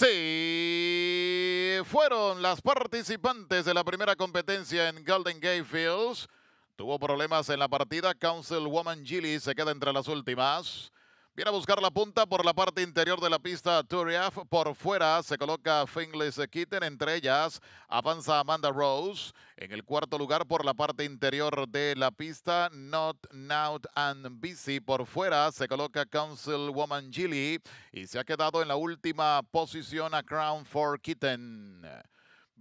Sí, fueron las participantes de la primera competencia en Golden Gate Fields. Tuvo problemas en la partida. Councilwoman Gilly se queda entre las últimas. Viene a buscar la punta por la parte interior de la pista Turiaf. Por fuera se coloca Finless Kitten. Entre ellas avanza Amanda Rose. En el cuarto lugar por la parte interior de la pista Not Not and Busy. Por fuera se coloca Councilwoman Gilly. Y se ha quedado en la última posición a Crown for Kitten.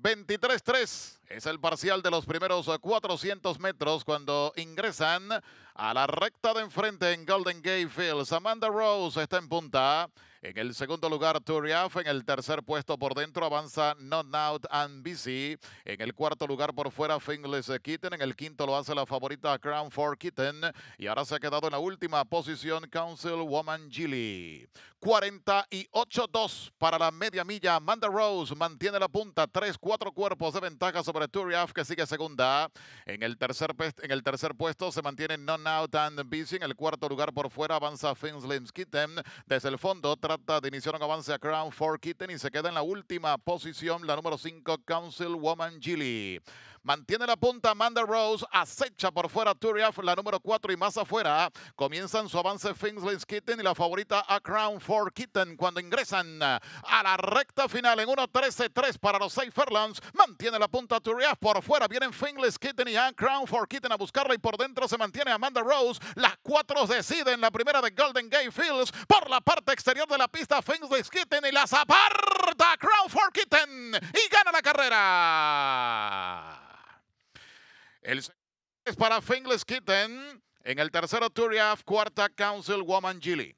23-3 es el parcial de los primeros 400 metros cuando ingresan a la recta de enfrente en Golden Gate Fields. Amanda Rose está en punta. En el segundo lugar, Turiaf. En el tercer puesto por dentro avanza Not Out and Busy. En el cuarto lugar por fuera, Fingless Kitten. En el quinto lo hace la favorita Crown for Kitten. Y ahora se ha quedado en la última posición Council Woman Gilly. 48-2 para la media milla. Amanda Rose mantiene la punta. Tres, cuatro cuerpos de ventaja sobre Turiaf que sigue segunda. En el tercer, en el tercer puesto se mantiene Not Out and Busy. En el cuarto lugar por fuera avanza Fingless Kitten. Desde el fondo, trata de iniciar un avance a Crown for Kitten y se queda en la última posición la número 5, Woman Gilly. Mantiene la punta Amanda Rose. Acecha por fuera Turiaf, la número 4 y más afuera. Comienzan su avance Finsley's Kitten y la favorita A Crown for Kitten cuando ingresan a la recta final en 1-13-3 para los 6 Fairlands. Mantiene la punta Turiaf por fuera. Vienen Finsley's Kitten y A Crown for Kitten a buscarla y por dentro se mantiene Amanda Rose. Las cuatro deciden la primera de Golden Gate Fields por la parte exterior de la pista Finsley's Kitten y las aparta Crown for Kitten y gana la carrera. El es para Fingless Kitten. En el tercero, Turiaf. Cuarta, Woman Gilly.